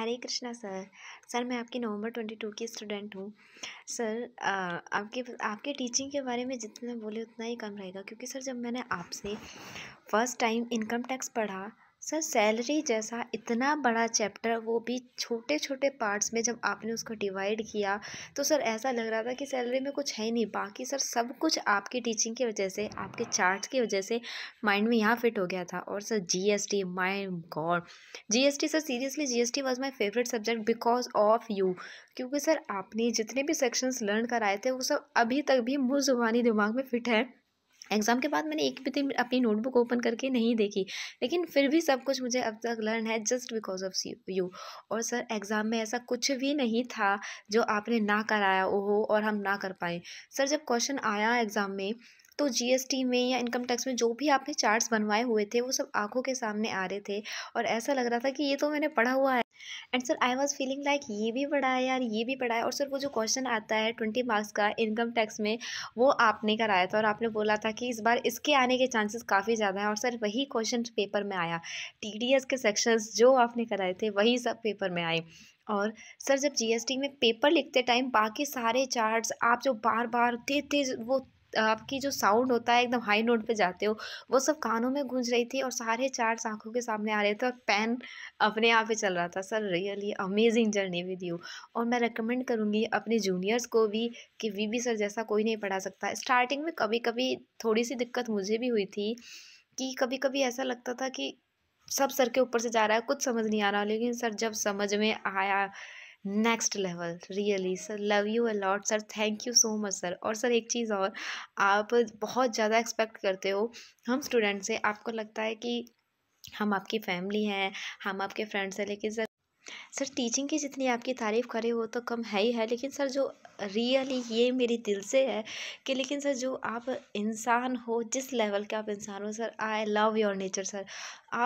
हरे Krishna sir sir मैं आपकी November twenty two की स्टूडेंट हूँ सर आपके आपके टीचिंग के बारे में जितना बोले उतना ही कम रहेगा क्योंकि सर जब मैंने आपसे फ़र्स्ट टाइम इनकम टैक्स पढ़ा सर सैलरी जैसा इतना बड़ा चैप्टर वो भी छोटे छोटे पार्ट्स में जब आपने उसको डिवाइड किया तो सर ऐसा लग रहा था कि सैलरी में कुछ है ही नहीं बाकी सर सब कुछ आपकी टीचिंग की वजह से आपके चार्ट की वजह से माइंड में यहाँ फिट हो गया था और sir GST my god GST sir seriously GST was my favourite subject because of you क्योंकि सर आपने जितने भी सेक्शंस लर्न कराए थे वो सब अभी तक भी मुझ जुबानी दिमाग में फिट है एग्ज़ाम के बाद मैंने एक भी दिन अपनी नोटबुक ओपन करके नहीं देखी लेकिन फिर भी सब कुछ मुझे अब तक लर्न है जस्ट बिकॉज ऑफ यू और सर एग्ज़ाम में ऐसा कुछ भी नहीं था जो आपने ना कराया हो और हम ना कर पाए सर जब क्वेश्चन आया एग्ज़ाम में तो जीएसटी में या इनकम टैक्स में जो भी आपने चार्ट्स बनवाए हुए थे वो सब आंखों के सामने आ रहे थे और ऐसा लग रहा था कि ये तो मैंने पढ़ा हुआ है and sir I was feeling like ये भी पढ़ा है यार ये भी पढ़ा है और सर वो जो क्वेश्चन आता है ट्वेंटी मार्क्स का इनकम टैक्स में वो आपने कराया था और आपने बोला था कि इस बार इसके आने के चांसेस काफ़ी ज़्यादा हैं और सर वही क्वेश्चन पेपर में आया टी के सेक्शंस जो आपने कराए थे वही सब पेपर में आए और सर जब जीएसटी में पेपर लिखते टाइम बाकी सारे चार्ट्स आप जो बार बार थे थे वो आपकी जो साउंड होता है एकदम हाई नोट पे जाते हो वो सब कानों में गूंज रही थी और सारे चार्ट आंखों के सामने आ रहे थे और पेन अपने आप ही चल रहा था sir really amazing journey with you और मैं रिकमेंड करूँगी अपने जूनियर्स को भी कि वी बी सर जैसा कोई नहीं पढ़ा सकता स्टार्टिंग में कभी कभी थोड़ी सी दिक्कत मुझे भी हुई थी कि कभी कभी ऐसा लगता था कि सब सर के ऊपर से जा रहा है कुछ समझ नहीं आ रहा लेकिन सर जब समझ में आया next level really sir love you a lot sir thank you so much sir और सर एक चीज़ और आप बहुत ज़्यादा एक्सपेक्ट करते हो हम स्टूडेंट से आपको लगता है कि हम आपकी फैमिली हैं हम आपके फ्रेंड्स हैं लेकिन सर सर टीचिंग की जितनी आपकी तारीफ़ करे वो तो कम है ही है लेकिन सर जो रियली ये मेरी दिल से है कि लेकिन सर जो आप इंसान हो जिस लेवल के आप इंसान हो sir I love your nature sir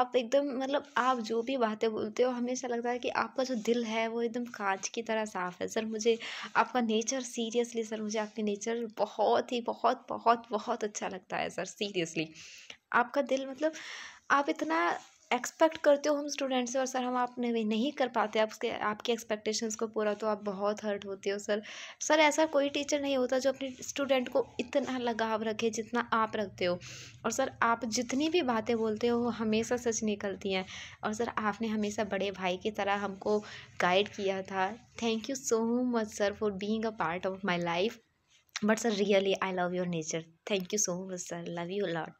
आप एकदम मतलब आप जो भी बातें बोलते हो हमेशा लगता है कि आपका जो दिल है वो एकदम कांच की तरह साफ़ है सर मुझे आपका नेचर सीरियसली सर मुझे आपके नेचर बहुत ही बहुत बहुत बहुत अच्छा लगता है सर सीरियसली आपका दिल मतलब आप इतना एक्सपेक्ट करते हो हम स्टूडेंट्स से और सर हम आपने नहीं कर पाते आप उसके आपकी एक्सपेक्टेशंस को पूरा तो आप बहुत हर्ट होते हो सर सर ऐसा कोई टीचर नहीं होता जो अपने स्टूडेंट को इतना लगाव रखे जितना आप रखते हो और सर आप जितनी भी बातें बोलते हो वो हमेशा सच निकलती हैं और सर आपने हमेशा बड़े भाई की तरह हमको गाइड किया था thank you so much sir for being a part of my life but sir really I love your nature thank you so much sir love you lot